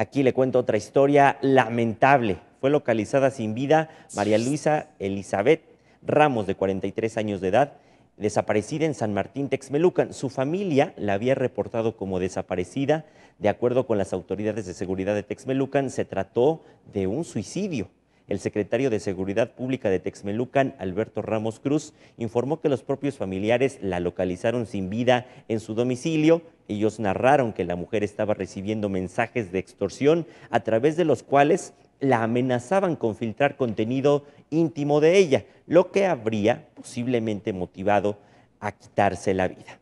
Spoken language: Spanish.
Aquí le cuento otra historia lamentable. Fue localizada sin vida María Luisa Elizabeth Ramos, de 43 años de edad, desaparecida en San Martín Texmelucan. Su familia la había reportado como desaparecida. De acuerdo con las autoridades de seguridad de Texmelucan, se trató de un suicidio. El secretario de Seguridad Pública de Texmelucan, Alberto Ramos Cruz, informó que los propios familiares la localizaron sin vida en su domicilio ellos narraron que la mujer estaba recibiendo mensajes de extorsión a través de los cuales la amenazaban con filtrar contenido íntimo de ella, lo que habría posiblemente motivado a quitarse la vida.